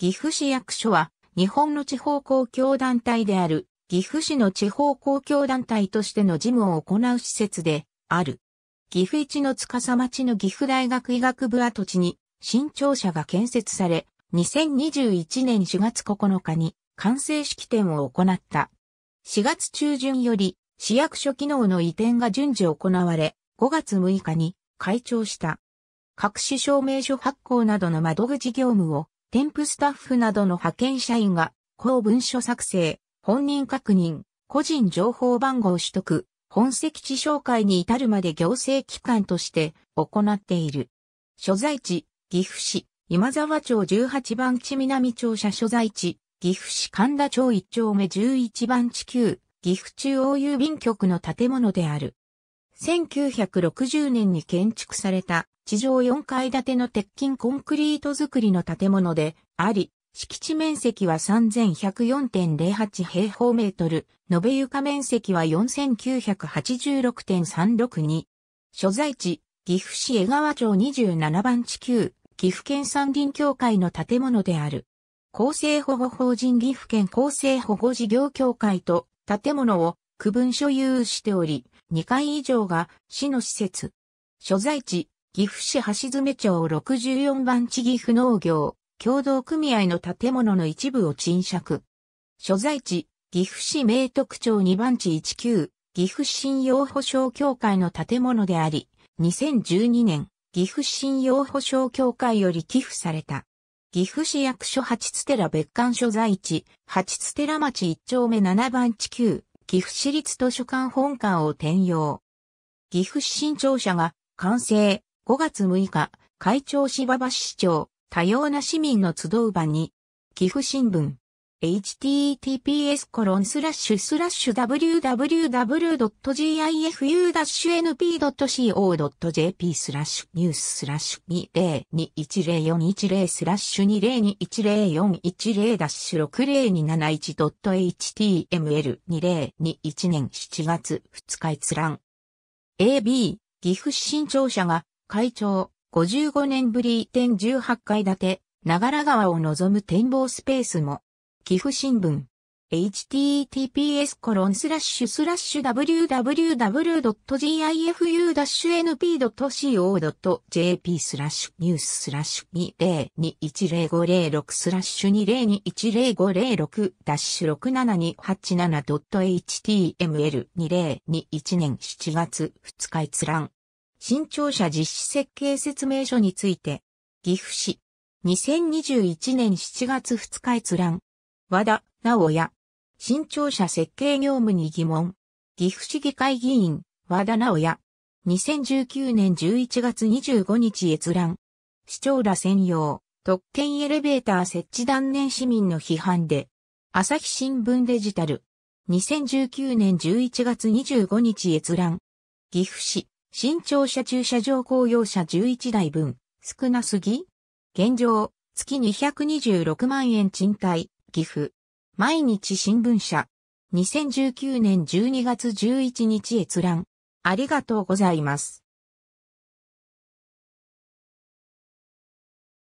岐阜市役所は、日本の地方公共団体である、岐阜市の地方公共団体としての事務を行う施設で、ある。岐阜市の司町の岐阜大学医学部跡地に、新庁舎が建設され、2021年4月9日に、完成式典を行った。4月中旬より、市役所機能の移転が順次行われ、5月6日に、開庁した。各種証明書発行などの窓口業務を、添付スタッフなどの派遣社員が、公文書作成、本人確認、個人情報番号取得、本籍地紹介に至るまで行政機関として行っている。所在地、岐阜市、今沢町18番地南庁舎所在地、岐阜市神田町1丁目11番地球、岐阜中央郵便局の建物である。1960年に建築された地上4階建ての鉄筋コンクリート造りの建物であり、敷地面積は3104.08平方メートル、延べ床面積は4986.362。所在地、岐阜市江川町27番地球、岐阜県山林協会の建物である。厚生保護法人岐阜県厚生保護事業協会と建物を区分所有しており、2階以上が市の施設。所在地、岐阜市橋爪町64番地岐阜農業共同組合の建物の一部を賃借。所在地、岐阜市明徳町2番地19、岐阜信用保証協会の建物であり、2012年、岐阜信用保証協会より寄付された。岐阜市役所八津寺別館所在地、八津寺町1丁目7番地9、岐阜市立図書館本館を転用。岐阜市新庁舎が完成、5月6日、会長柴橋市長、多様な市民の集う場に、岐阜新聞、https www.gifu-np.co.jp スラッシュニューススラ20210410スラッシュ20210410 60271.html2021 年7月2日閲覧 AB 岐阜新庁舎が会長、55年ぶり移転18階建て、長良川を望む展望スペースも、寄付新聞、https www.gifu-np.co.jp スラッシュニュース20210506スラッシュ20210506 67287 .html2021 年7月2日閲覧新庁舎実施設計説明書について、岐阜市、2021年7月2日閲覧、和田、直也、新庁舎設計業務に疑問、岐阜市議会議員、和田直也、2019年11月25日閲覧、市長ら専用、特権エレベーター設置断念市民の批判で、朝日新聞デジタル、2019年11月25日閲覧、岐阜市、新庁舎駐車場公用車11台分、少なすぎ現状、月226万円賃貸、寄付。毎日新聞社。2019年12月11日閲覧。ありがとうございます。